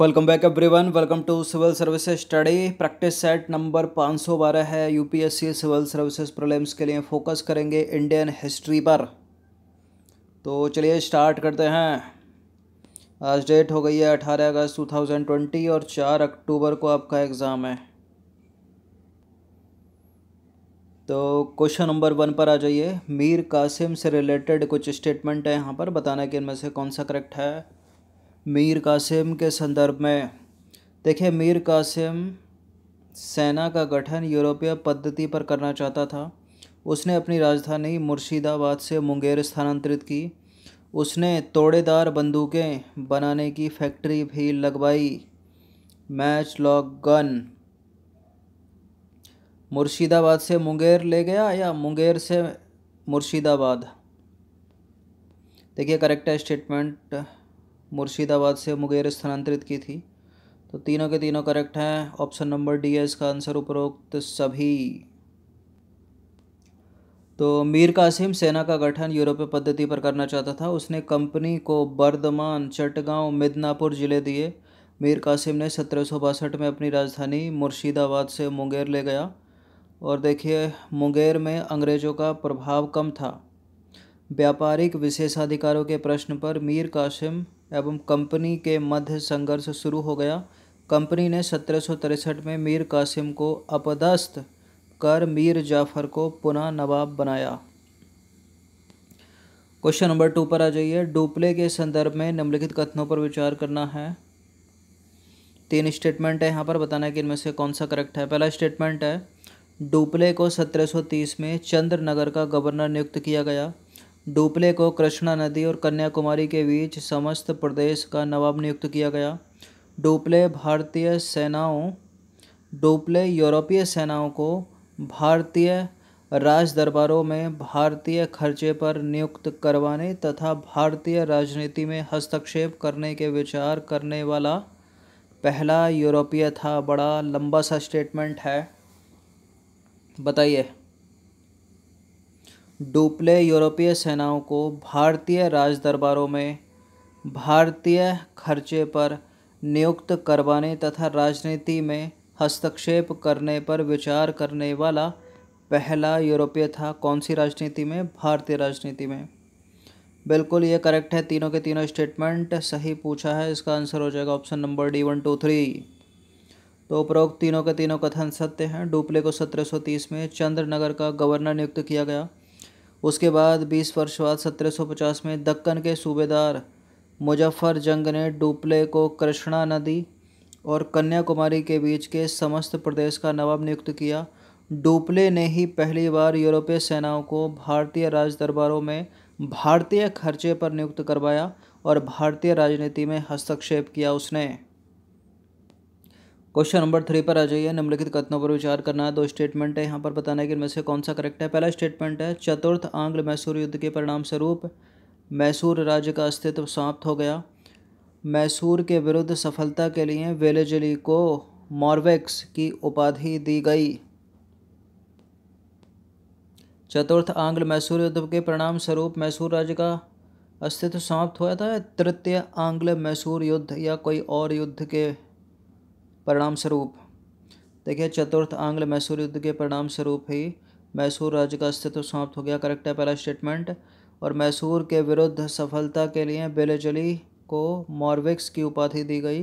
welcome back everyone welcome to civil services study practice set number 512 है UPSC civil services problems के लिए focus करेंगे Indian history पर तो चलिए स्टार्ट करते हैं आज डेट हो गई है 18 अगस्त 2020 और 4 अक्टूबर को आपका एग्ज़ाम है तो क्वेश्चन नंबर वन पर आ जाइए मीर कासिम से रिलेटेड कुछ स्टेटमेंट है यहाँ पर बताना कि इनमें से कौन सा करेक्ट है मीर कासिम के संदर्भ में देखिए मीर कासिम सेना का गठन यूरोपीय पद्धति पर करना चाहता था उसने अपनी राजधानी मुर्शिदाबाद से मुंगेर स्थानांतरित की उसने तोड़ेदार बंदूकें बनाने की फैक्ट्री भी लगवाई मैच लॉक गन मुर्शिदाबाद से मुंगेर ले गया या मुंगेर से मुर्शिदाबाद देखिए करेक्ट है स्टेटमेंट मुर्शिदाबाद से मुंगेर स्थानांतरित की थी तो तीनों के तीनों करेक्ट हैं ऑप्शन नंबर डी है इसका आंसर उपरोक्त सभी तो मीर कासिम सेना का गठन यूरोपीय पद्धति पर करना चाहता था उसने कंपनी को बर्दमान चटगांव मिदनापुर ज़िले दिए मीर कासिम ने सत्रह में अपनी राजधानी मुर्शिदाबाद से मुंगेर ले गया और देखिए मुंगेर में अंग्रेज़ों का प्रभाव कम था व्यापारिक विशेषाधिकारों के प्रश्न पर मीर कासिम एवं कंपनी के मध्य संघर्ष शुरू हो गया कंपनी ने सत्रह में मीर कासिम को अपदस्थ कर मीर जाफ़र को पुनः नवाब बनाया क्वेश्चन नंबर टू पर आ जाइए डुप्ले के संदर्भ में निम्नलिखित कथनों पर विचार करना है तीन स्टेटमेंट है यहाँ पर बताना है कि इनमें से कौन सा करेक्ट है पहला स्टेटमेंट है डुप्ले को 1730 में चंद्रनगर का गवर्नर नियुक्त किया गया डुपले को कृष्णा नदी और कन्याकुमारी के बीच समस्त प्रदेश का नवाब नियुक्त किया गया डोपले भारतीय सेनाओं डोपले यूरोपीय सेनाओं को भारतीय राज दरबारों में भारतीय खर्चे पर नियुक्त करवाने तथा भारतीय राजनीति में हस्तक्षेप करने के विचार करने वाला पहला यूरोपीय था बड़ा लंबा सा स्टेटमेंट है बताइए डुप्ले यूरोपीय सेनाओं को भारतीय राजदरबारों में भारतीय खर्चे पर नियुक्त करवाने तथा राजनीति में हस्तक्षेप करने पर विचार करने वाला पहला यूरोपीय था कौन सी राजनीति में भारतीय राजनीति में बिल्कुल ये करेक्ट है तीनों के तीनों स्टेटमेंट सही पूछा है इसका आंसर हो जाएगा option number D one two three तो उपरोक्त तीनों के तीनों कथन सत्य हैं डुप्ले को 1730 में चंद्रनगर का गवर्नर नियुक्त किया गया उसके बाद बीस वर्ष बाद पचास में दक्कन के सूबेदार मुजफ्फर जंग ने डुपले को कृष्णा नदी और कन्याकुमारी के बीच के समस्त प्रदेश का नवाब नियुक्त किया डुपले ने ही पहली बार यूरोपीय सेनाओं को भारतीय राज दरबारों में भारतीय खर्चे पर नियुक्त करवाया और भारतीय राजनीति में हस्तक्षेप किया उसने क्वेश्चन नंबर थ्री पर आ जाइए निम्नलिखित कथनों पर विचार करना है दो स्टेटमेंट है यहाँ पर बताना है कि इनमें से कौन सा करेक्ट है पहला स्टेटमेंट है चतुर्थ आंग्ल मैसूर युद्ध के परिणाम स्वरूप मैसूर राज्य का अस्तित्व समाप्त हो गया मैसूर के विरुद्ध सफलता के लिए वेलेजली को मॉर्वेक्स की उपाधि दी गई चतुर्थ आंग्ल मैसूर युद्ध के परिणाम स्वरूप मैसूर राज्य का अस्तित्व समाप्त हुआ था तृतीय आंग्ल मैसूर युद्ध या कोई और युद्ध के परिणाम स्वरूप देखिए चतुर्थ आंग्ल मैसूर युद्ध के परिणाम स्वरूप ही मैसूर राज्य का अस्तित्व समाप्त हो गया करेक्ट है पहला स्टेटमेंट और मैसूर के विरुद्ध सफलता के लिए बेलेजली को मॉर्विक्स की उपाधि दी गई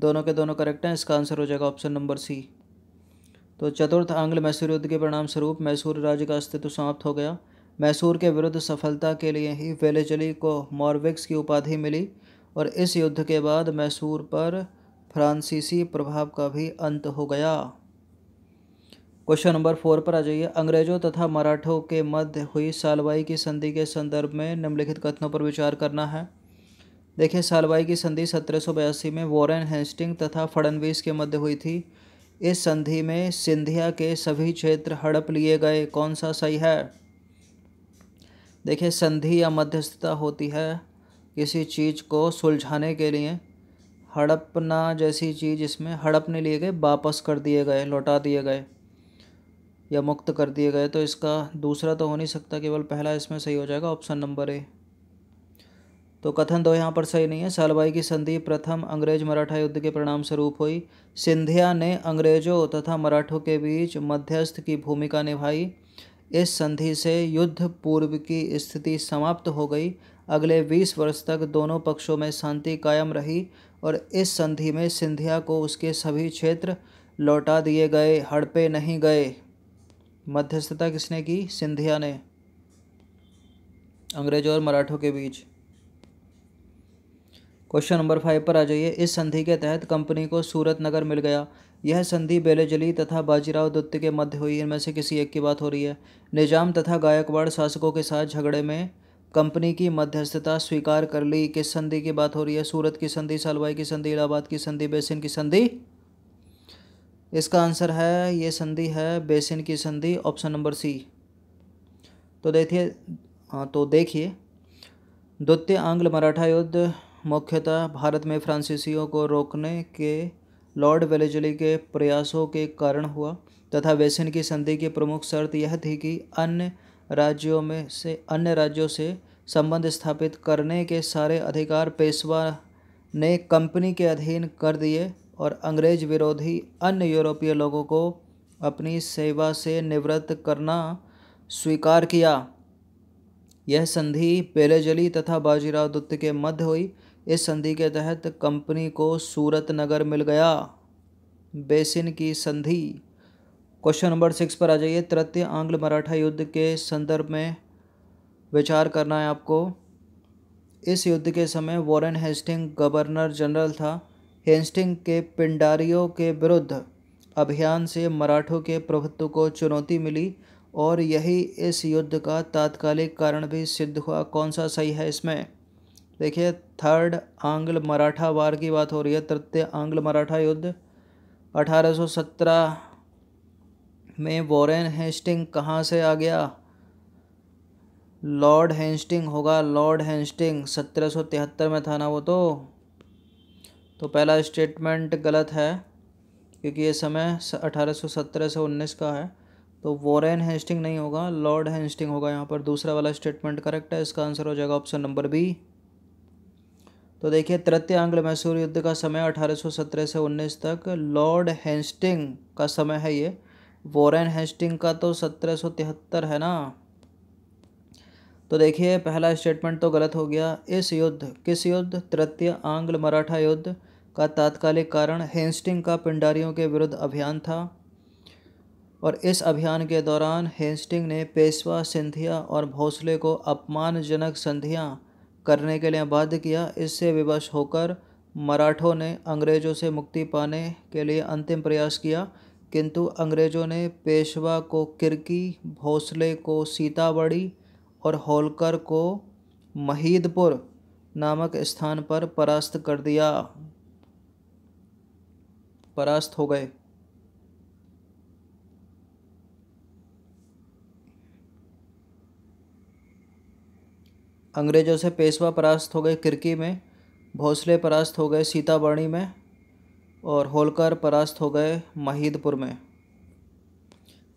दोनों के दोनों करेक्ट हैं इसका आंसर हो जाएगा ऑप्शन नंबर सी तो चतुर्थ आंग्ल मैसूर युद्ध के परिणाम स्वरूप मैसूर राज्य का अस्तित्व समाप्त हो गया मैसूर के विरुद्ध सफलता के लिए ही वेलेजली को मॉर्विक्स की उपाधि मिली और इस युद्ध के बाद मैसूर पर फ्रांसीसी प्रभाव का भी अंत हो गया क्वेश्चन नंबर फोर पर आ जाइए अंग्रेजों तथा मराठों के मध्य हुई सालवाई की संधि के संदर्भ में निम्नलिखित कथनों पर विचार करना है देखिए सालवाई की संधि सत्रह में वॉरेन हेस्टिंग तथा फडनवीस के मध्य हुई थी इस संधि में सिंधिया के सभी क्षेत्र हड़प लिए गए कौन सा सही है देखिए संधि या मध्यस्थता होती है किसी चीज़ को सुलझाने के लिए हड़पना जैसी चीज़ इसमें हड़प नहीं लिए गए वापस कर दिए गए लौटा दिए गए या मुक्त कर दिए गए तो इसका दूसरा तो हो नहीं सकता केवल पहला इसमें सही हो जाएगा ऑप्शन नंबर ए तो कथन दो यहाँ पर सही नहीं है सालबाई की संधि प्रथम अंग्रेज मराठा युद्ध के परिणाम स्वरूप हुई सिंधिया ने अंग्रेजों तथा मराठों के बीच मध्यस्थ की भूमिका निभाई इस संधि से युद्ध पूर्व की स्थिति समाप्त हो गई अगले 20 वर्ष तक दोनों पक्षों में शांति कायम रही और इस संधि में सिंधिया को उसके सभी क्षेत्र लौटा दिए गए हड़पे नहीं गए मध्यस्थता किसने की सिंधिया ने अंग्रेजों और मराठों के बीच क्वेश्चन नंबर फाइव पर आ जाइए इस संधि के तहत कंपनी को सूरत नगर मिल गया यह संधि बेलेजली तथा बाजीराव दत्त के मध्य हुई इनमें से किसी एक की बात हो रही है निजाम तथा गायकवाड़ शासकों के साथ झगड़े में कंपनी की मध्यस्थता स्वीकार कर ली किस संधि की बात हो रही है सूरत की संधि सालवाई की संधि इलाहाबाद की संधि बेसिन की संधि इसका आंसर है ये संधि है बेसिन की संधि ऑप्शन नंबर सी तो देखिए हाँ तो देखिए द्वितीय आंग्ल मराठा युद्ध मुख्यतः भारत में फ्रांसीसियों को रोकने के लॉर्ड वेलेजली के प्रयासों के कारण हुआ तथा बेसिन की संधि की प्रमुख शर्त यह थी कि अन्य राज्यों में से अन्य राज्यों से संबंध स्थापित करने के सारे अधिकार पेशवा ने कंपनी के अधीन कर दिए और अंग्रेज विरोधी अन्य यूरोपीय लोगों को अपनी सेवा से निवृत्त करना स्वीकार किया यह संधि पेलेजली तथा बाजीराव दत्त के मध्य हुई इस संधि के तहत कंपनी को सूरत नगर मिल गया बेसिन की संधि क्वेश्चन नंबर सिक्स पर आ जाइए तृतीय आंग्ल मराठा युद्ध के संदर्भ में विचार करना है आपको इस युद्ध के समय वॉरेन हेस्टिंग गवर्नर जनरल था हेस्टिंग के पिंडारियों के विरुद्ध अभियान से मराठों के प्रभुत्व को चुनौती मिली और यही इस युद्ध का तात्कालिक कारण भी सिद्ध हुआ कौन सा सही है इसमें देखिए थर्ड आंग्ल मराठा वार की बात हो रही है तृतीय आंग्ल मराठा युद्ध 1817 में वॉरेन हेस्टिंग कहाँ से आ गया लॉर्ड हेस्टिंग होगा लॉर्ड हेस्टिंग सत्रह सौ तिहत्तर में था ना वो तो तो पहला स्टेटमेंट गलत है क्योंकि ये समय अठारह सौ सत्रह से उन्नीस का है तो वॉरेन हेस्टिंग नहीं होगा लॉर्ड हेस्टिंग होगा यहाँ पर दूसरा वाला स्टेटमेंट करेक्ट है इसका आंसर हो जाएगा ऑप्शन नंबर बी तो देखिए तृतीय आंग्ल मैसूर युद्ध का समय सत्रह से उन्नीस तक लॉर्ड हेस्टिंग का समय है ये वॉरेन हेस्टिंग का तो सत्रह सौ तिहत्तर है ना तो देखिए पहला स्टेटमेंट तो गलत हो गया इस युद्ध किस युद्ध तृतीय आंग्ल मराठा युद्ध का तात्कालिक कारण हेस्टिंग का पिंडारियों के विरुद्ध अभियान था और इस अभियान के दौरान हेस्टिंग ने पेशवा सिंधिया और भोसले को अपमानजनक संधियाँ करने के लिए बाध्य किया इससे विवश होकर मराठों ने अंग्रेज़ों से मुक्ति पाने के लिए अंतिम प्रयास किया किंतु अंग्रेज़ों ने पेशवा को किर्की भोसले को सीताबड़ी और होलकर को महीदपुर नामक स्थान पर परास्त कर दिया परास्त हो गए अंग्रेज़ों से पेशवा परास्त हो गए किरकी में भोसले परास्त हो गए सीताबर्णी में और होलकर परास्त हो गए महिदपुर में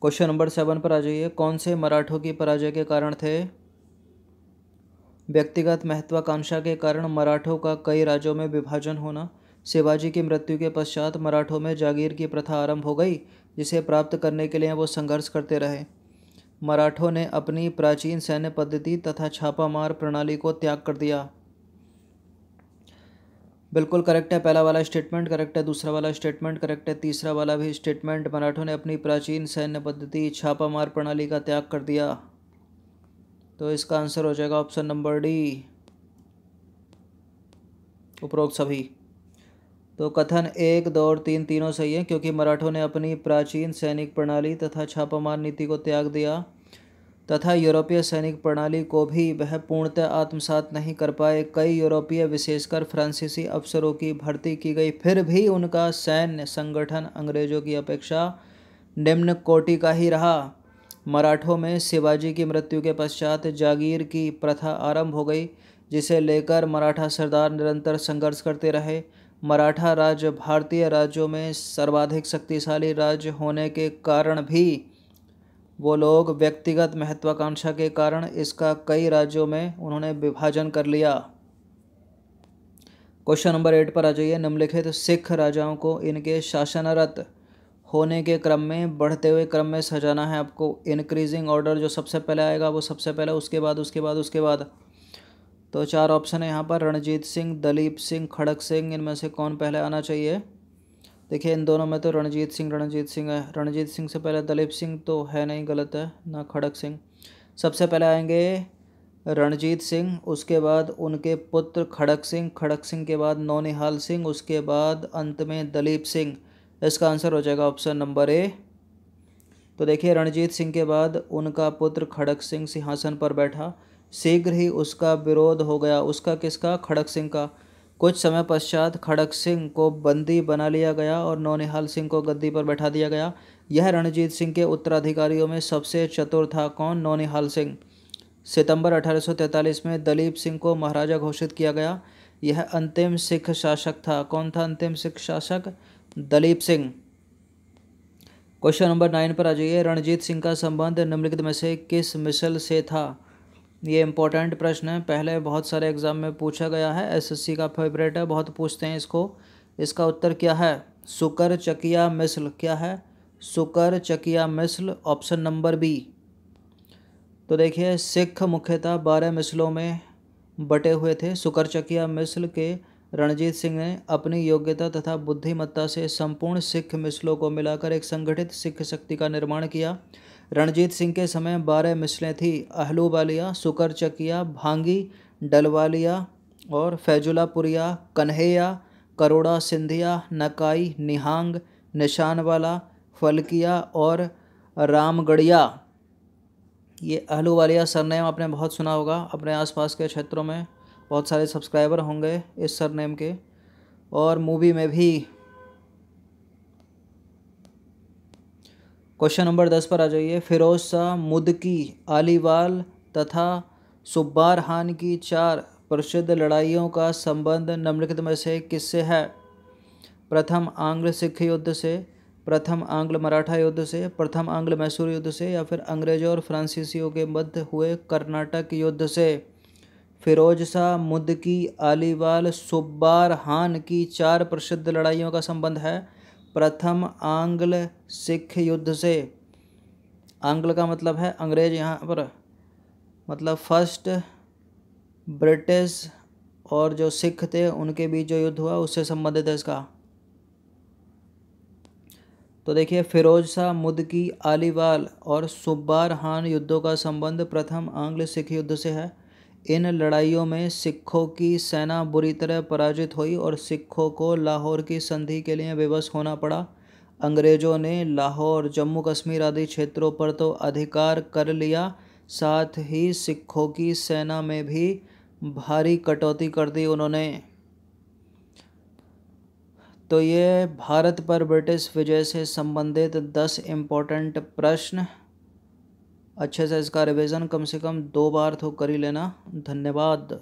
क्वेश्चन नंबर सेवन पर आ जाइए कौन से मराठों की पराजय के कारण थे व्यक्तिगत महत्वाकांक्षा के कारण मराठों का कई राज्यों में विभाजन होना शिवाजी की मृत्यु के पश्चात मराठों में जागीर की प्रथा आरंभ हो गई जिसे प्राप्त करने के लिए वो संघर्ष करते रहे मराठों ने अपनी प्राचीन सैन्य पद्धति तथा छापामार प्रणाली को त्याग कर दिया बिल्कुल करेक्ट है पहला वाला स्टेटमेंट करेक्ट है दूसरा वाला स्टेटमेंट करेक्ट है तीसरा वाला भी स्टेटमेंट मराठों ने अपनी प्राचीन सैन्य पद्धति छापामार प्रणाली का त्याग कर दिया तो इसका आंसर हो जाएगा ऑप्शन नंबर डी उपरोक्त सभी तो कथन एक दो और तीन तीनों सही है क्योंकि मराठों ने अपनी प्राचीन सैनिक प्रणाली तथा छापामार नीति को त्याग दिया तथा यूरोपीय सैनिक प्रणाली को भी वह पूर्णतः आत्मसात नहीं कर पाए कई यूरोपीय विशेषकर फ्रांसीसी अफसरों की भर्ती की गई फिर भी उनका सैन्य संगठन अंग्रेजों की अपेक्षा निम्न कोटि का ही रहा मराठों में शिवाजी की मृत्यु के पश्चात जागीर की प्रथा आरंभ हो गई जिसे लेकर मराठा सरदार निरंतर संघर्ष करते रहे मराठा राज्य भारतीय राज्यों में सर्वाधिक शक्तिशाली राज्य होने के कारण भी वो लोग व्यक्तिगत महत्वाकांक्षा के कारण इसका कई राज्यों में उन्होंने विभाजन कर लिया क्वेश्चन नंबर एट पर आ जाइए निम्नलिखित तो सिख राजाओं को इनके शासनरत होने के क्रम में बढ़ते हुए क्रम में सजाना है आपको इंक्रीजिंग ऑर्डर जो सबसे पहले आएगा वो सबसे पहले उसके बाद उसके बाद उसके बाद तो चार ऑप्शन है यहाँ पर रणजीत सिंह दलीप सिंह खड़क सिंह इनमें से कौन पहले आना चाहिए देखिए इन दोनों में तो रणजीत सिंह रणजीत सिंह है रणजीत सिंह से पहले दलीप सिंह तो है नहीं गलत है ना खड़क सिंह सबसे पहले आएंगे रणजीत सिंह उसके बाद उनके पुत्र खड़क सिंह खड़क सिंह के बाद नौनिहाल सिंह उसके बाद अंत में दलीप सिंह इसका आंसर हो जाएगा ऑप्शन नंबर ए तो देखिए रणजीत सिंह के बाद उनका पुत्र खड़क सिंह सिंहासन पर बैठा शीघ्र ही उसका विरोध हो गया उसका किसका खड़क सिंह का कुछ समय पश्चात खड़क सिंह को बंदी बना लिया गया और नौनिहाल सिंह को गद्दी पर बैठा दिया गया यह रणजीत सिंह के उत्तराधिकारियों में सबसे चतुर था कौन नौनिहाल सिंह सितंबर 1843 में दलीप सिंह को महाराजा घोषित किया गया यह अंतिम सिख शासक था कौन था अंतिम सिख शासक Dalip Singh question number nine पर आ जाइए रणजीत सिंह का संबंध निम्नलिखित में से किस मिसल से था ये इम्पोर्टेंट प्रश्न है पहले बहुत सारे एग्जाम में पूछा गया है एसएससी का फेवरेट है बहुत पूछते हैं इसको इसका उत्तर क्या है सुकर चकिया मिसल क्या है Sukerchakia misl option number B तो देखिए सिख मुख्यतः बारह मिसलों में बटे हुए थे सुकर चकिया मिसल के रणजीत सिंह ने अपनी योग्यता तथा बुद्धिमत्ता से संपूर्ण सिख मिसलों को मिलाकर एक संगठित सिख शक्ति का निर्माण किया रणजीत सिंह के समय बारह मिसलें थीं अहलूवालिया सुकरचकिया भांगी डलवालिया और फैजुलापुरिया कन्हैया करोड़ा सिंधिया नकाई निहांग निशानवाला फलकिया और रामगढ़िया ये अहलूवालिया सरनेम आपने बहुत सुना होगा अपने आसपास के क्षेत्रों में बहुत सारे सब्सक्राइबर होंगे इस सरनेम के और मूवी में भी क्वेश्चन नंबर दस पर आ जाइए फिरोज शाह मुदकी अलीवाल तथा सुब्बार खान की चार प्रसिद्ध लड़ाइयों का संबंध निम्नलिखित में से किससे है प्रथम आंग्ल सिख युद्ध से प्रथम आंग्ल मराठा युद्ध से प्रथम आंग्ल मैसूर युद्ध से या फिर अंग्रेजों और फ्रांसीसियों के मध्य हुए कर्नाटक युद्ध से फिरोज शाह मुदकी अलीवाल सुब्बार हान की चार प्रसिद्ध लड़ाइयों का संबंध है प्रथम आंग्ल सिख युद्ध से आंग्ल का मतलब है अंग्रेज यहाँ पर मतलब फर्स्ट ब्रिटिश और जो सिख थे उनके बीच जो युद्ध हुआ उससे संबंधित है इसका तो देखिए फिरोज शाह मुदकी आलीवाल और सुब्बार हान युद्धों का संबंध प्रथम आंग्ल सिख युद्ध से है इन लड़ाइयों में सिखों की सेना बुरी तरह पराजित हुई और सिखों को लाहौर की संधि के लिए विवश होना पड़ा अंग्रेज़ों ने लाहौर जम्मू कश्मीर आदि क्षेत्रों पर तो अधिकार कर लिया साथ ही सिखों की सेना में भी भारी कटौती कर दी उन्होंने तो ये भारत पर ब्रिटिश विजय से संबंधित दस इम्पोर्टेंट प्रश्न अच्छे से इसका रिवीजन कम से कम दो बार तो कर ही लेना धन्यवाद